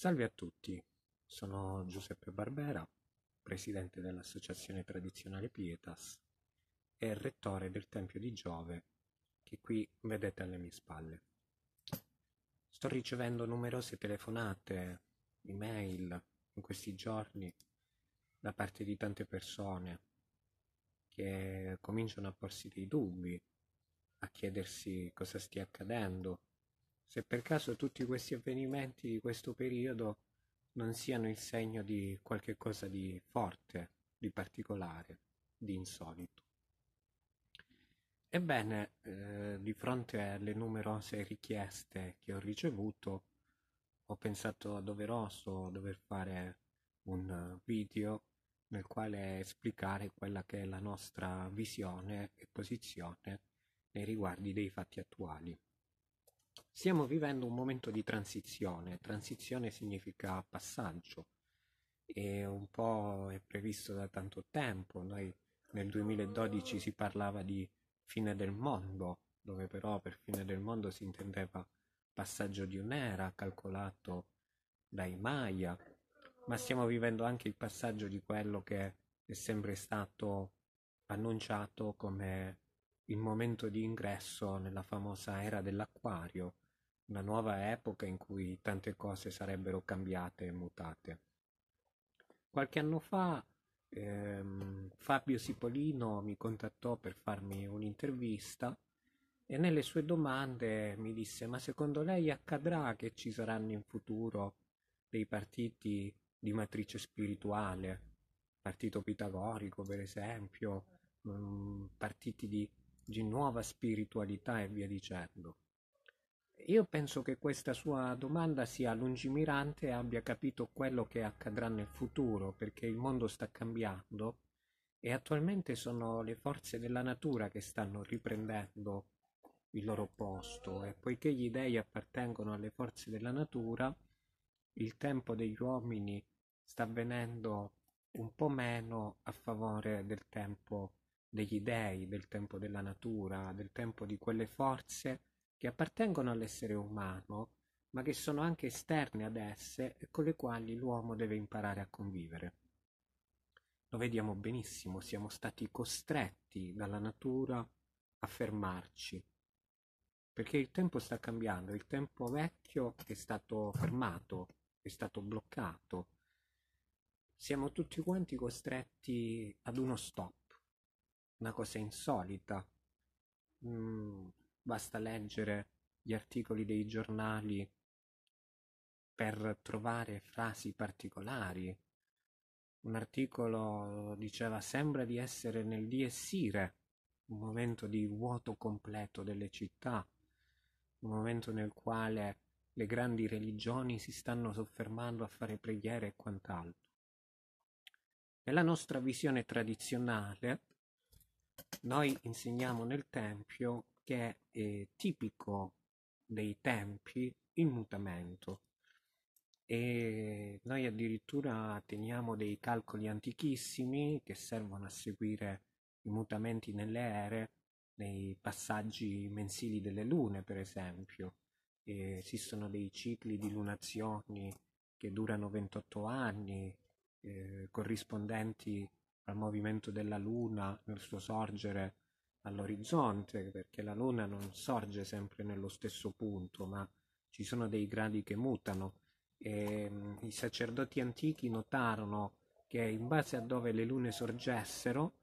Salve a tutti, sono Giuseppe Barbera, presidente dell'associazione tradizionale Pietas e rettore del Tempio di Giove, che qui vedete alle mie spalle. Sto ricevendo numerose telefonate, email in questi giorni da parte di tante persone che cominciano a porsi dei dubbi, a chiedersi cosa stia accadendo se per caso tutti questi avvenimenti di questo periodo non siano il segno di qualche cosa di forte, di particolare, di insolito. Ebbene, eh, di fronte alle numerose richieste che ho ricevuto, ho pensato doveroso dover fare un video nel quale esplicare quella che è la nostra visione e posizione nei riguardi dei fatti attuali. Stiamo vivendo un momento di transizione, transizione significa passaggio, e un po' è previsto da tanto tempo, noi nel 2012 si parlava di fine del mondo, dove però per fine del mondo si intendeva passaggio di un'era calcolato dai Maya, ma stiamo vivendo anche il passaggio di quello che è sempre stato annunciato come il momento di ingresso nella famosa era dell'acquario, una nuova epoca in cui tante cose sarebbero cambiate e mutate. Qualche anno fa ehm, Fabio Sipolino mi contattò per farmi un'intervista e nelle sue domande mi disse ma secondo lei accadrà che ci saranno in futuro dei partiti di matrice spirituale, partito pitagorico per esempio, mm, partiti di, di nuova spiritualità e via dicendo. Io penso che questa sua domanda sia lungimirante e abbia capito quello che accadrà nel futuro, perché il mondo sta cambiando e attualmente sono le forze della natura che stanno riprendendo il loro posto e poiché gli dei appartengono alle forze della natura, il tempo degli uomini sta avvenendo un po' meno a favore del tempo degli dei, del tempo della natura, del tempo di quelle forze che appartengono all'essere umano, ma che sono anche esterne ad esse e con le quali l'uomo deve imparare a convivere. Lo vediamo benissimo, siamo stati costretti dalla natura a fermarci, perché il tempo sta cambiando, il tempo vecchio è stato fermato, è stato bloccato. Siamo tutti quanti costretti ad uno stop, una cosa insolita. Mm, Basta leggere gli articoli dei giornali per trovare frasi particolari. Un articolo diceva sembra di essere nel diessire, un momento di vuoto completo delle città, un momento nel quale le grandi religioni si stanno soffermando a fare preghiere e quant'altro. Nella nostra visione tradizionale, noi insegniamo nel Tempio che è eh, tipico dei tempi in mutamento e noi addirittura teniamo dei calcoli antichissimi che servono a seguire i mutamenti nelle ere nei passaggi mensili delle lune per esempio e esistono dei cicli di lunazioni che durano 28 anni eh, corrispondenti al movimento della luna nel suo sorgere all'orizzonte, perché la Luna non sorge sempre nello stesso punto, ma ci sono dei gradi che mutano. E, ehm, I sacerdoti antichi notarono che in base a dove le lune sorgessero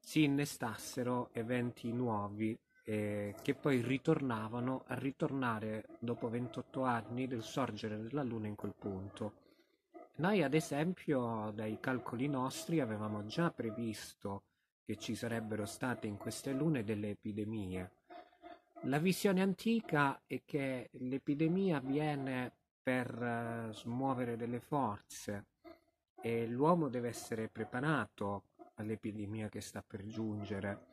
si innestassero eventi nuovi eh, che poi ritornavano a ritornare dopo 28 anni del sorgere della luna in quel punto. Noi ad esempio dai calcoli nostri avevamo già previsto che ci sarebbero state in queste lune delle epidemie. La visione antica è che l'epidemia viene per eh, smuovere delle forze e l'uomo deve essere preparato all'epidemia che sta per giungere.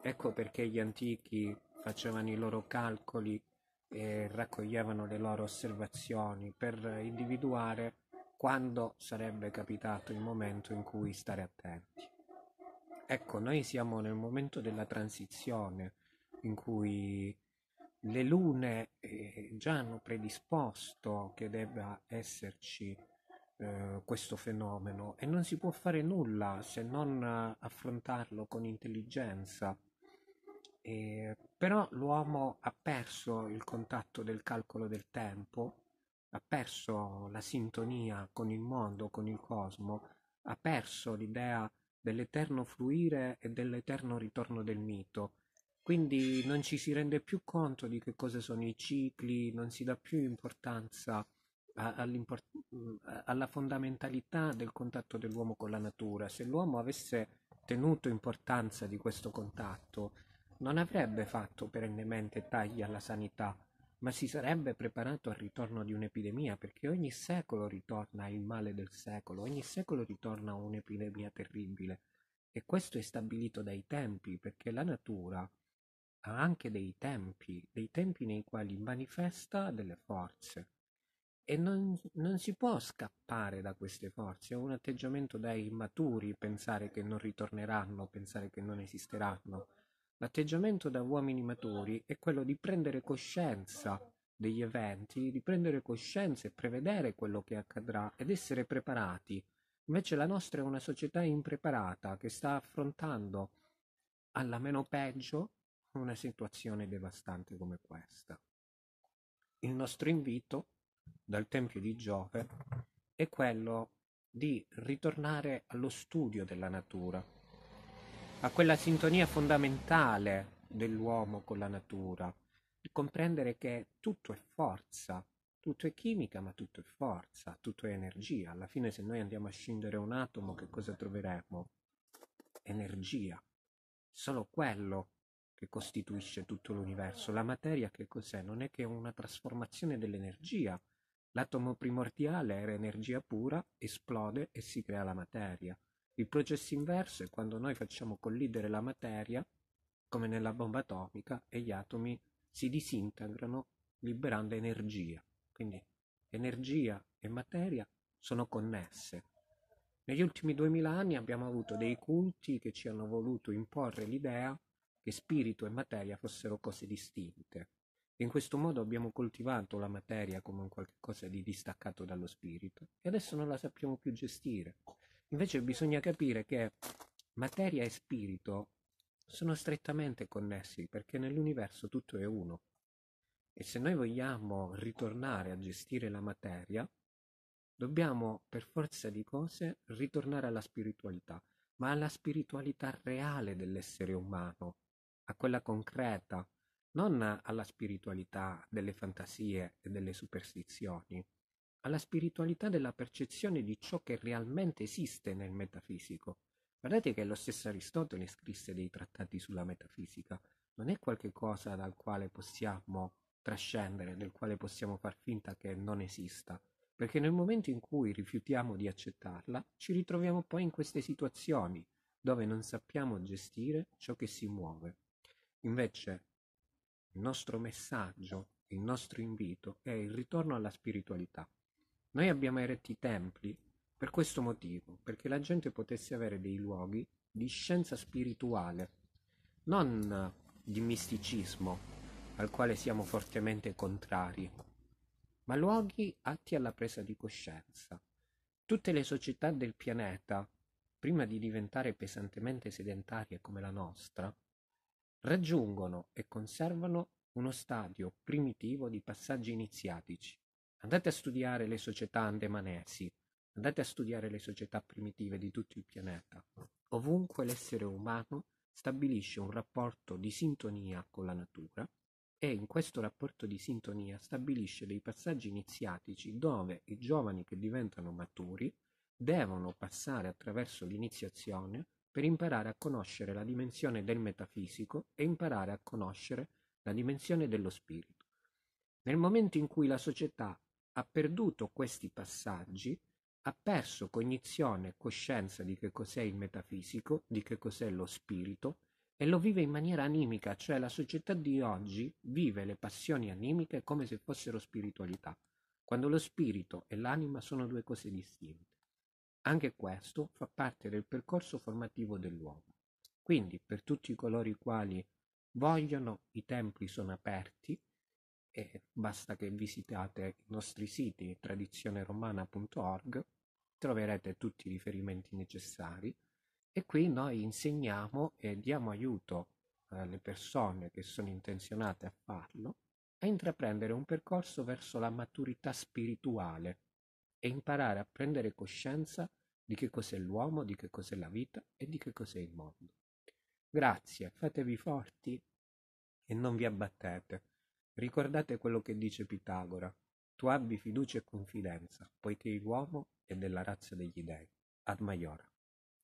Ecco perché gli antichi facevano i loro calcoli e raccoglievano le loro osservazioni per individuare quando sarebbe capitato il momento in cui stare attenti. Ecco, noi siamo nel momento della transizione in cui le lune eh, già hanno predisposto che debba esserci eh, questo fenomeno e non si può fare nulla se non affrontarlo con intelligenza. Eh, però l'uomo ha perso il contatto del calcolo del tempo, ha perso la sintonia con il mondo, con il cosmo, ha perso l'idea dell'eterno fluire e dell'eterno ritorno del mito. Quindi non ci si rende più conto di che cosa sono i cicli, non si dà più importanza mm, alla fondamentalità del contatto dell'uomo con la natura. Se l'uomo avesse tenuto importanza di questo contatto, non avrebbe fatto perennemente tagli alla sanità, ma si sarebbe preparato al ritorno di un'epidemia, perché ogni secolo ritorna il male del secolo, ogni secolo ritorna un'epidemia terribile. E questo è stabilito dai tempi, perché la natura ha anche dei tempi, dei tempi nei quali manifesta delle forze. E non, non si può scappare da queste forze, è un atteggiamento da immaturi pensare che non ritorneranno, pensare che non esisteranno L'atteggiamento da uomini maturi è quello di prendere coscienza degli eventi, di prendere coscienza e prevedere quello che accadrà ed essere preparati. Invece la nostra è una società impreparata che sta affrontando alla meno peggio una situazione devastante come questa. Il nostro invito dal Tempio di Giove è quello di ritornare allo studio della natura, a quella sintonia fondamentale dell'uomo con la natura, il comprendere che tutto è forza, tutto è chimica, ma tutto è forza, tutto è energia. Alla fine se noi andiamo a scindere un atomo, che cosa troveremo? Energia. Solo quello che costituisce tutto l'universo. La materia che cos'è? Non è che una trasformazione dell'energia. L'atomo primordiale era energia pura, esplode e si crea la materia. Il processo inverso è quando noi facciamo collidere la materia, come nella bomba atomica, e gli atomi si disintegrano liberando energia. Quindi energia e materia sono connesse. Negli ultimi duemila anni abbiamo avuto dei culti che ci hanno voluto imporre l'idea che spirito e materia fossero cose distinte. In questo modo abbiamo coltivato la materia come un qualcosa di distaccato dallo spirito e adesso non la sappiamo più gestire. Invece bisogna capire che materia e spirito sono strettamente connessi perché nell'universo tutto è uno. E se noi vogliamo ritornare a gestire la materia, dobbiamo per forza di cose ritornare alla spiritualità, ma alla spiritualità reale dell'essere umano, a quella concreta, non alla spiritualità delle fantasie e delle superstizioni alla spiritualità della percezione di ciò che realmente esiste nel metafisico. Guardate che lo stesso Aristotele scrisse dei trattati sulla metafisica, non è qualcosa dal quale possiamo trascendere, del quale possiamo far finta che non esista, perché nel momento in cui rifiutiamo di accettarla, ci ritroviamo poi in queste situazioni dove non sappiamo gestire ciò che si muove. Invece il nostro messaggio, il nostro invito è il ritorno alla spiritualità. Noi abbiamo eretti i templi per questo motivo, perché la gente potesse avere dei luoghi di scienza spirituale, non di misticismo, al quale siamo fortemente contrari, ma luoghi atti alla presa di coscienza. Tutte le società del pianeta, prima di diventare pesantemente sedentarie come la nostra, raggiungono e conservano uno stadio primitivo di passaggi iniziatici, Andate a studiare le società andemanesi, andate a studiare le società primitive di tutto il pianeta. Ovunque l'essere umano stabilisce un rapporto di sintonia con la natura e in questo rapporto di sintonia stabilisce dei passaggi iniziatici dove i giovani che diventano maturi devono passare attraverso l'iniziazione per imparare a conoscere la dimensione del metafisico e imparare a conoscere la dimensione dello spirito. Nel momento in cui la società ha perduto questi passaggi, ha perso cognizione e coscienza di che cos'è il metafisico, di che cos'è lo spirito, e lo vive in maniera animica, cioè la società di oggi vive le passioni animiche come se fossero spiritualità, quando lo spirito e l'anima sono due cose distinte. Anche questo fa parte del percorso formativo dell'uomo. Quindi per tutti coloro i quali vogliono, i templi sono aperti, e basta che visitate i nostri siti tradizioneromana.org, troverete tutti i riferimenti necessari e qui noi insegniamo e diamo aiuto alle persone che sono intenzionate a farlo a intraprendere un percorso verso la maturità spirituale e imparare a prendere coscienza di che cos'è l'uomo, di che cos'è la vita e di che cos'è il mondo. Grazie, fatevi forti e non vi abbattete. Ricordate quello che dice Pitagora. Tu abbi fiducia e confidenza, poiché l'uomo è della razza degli dei. Ad Maiora.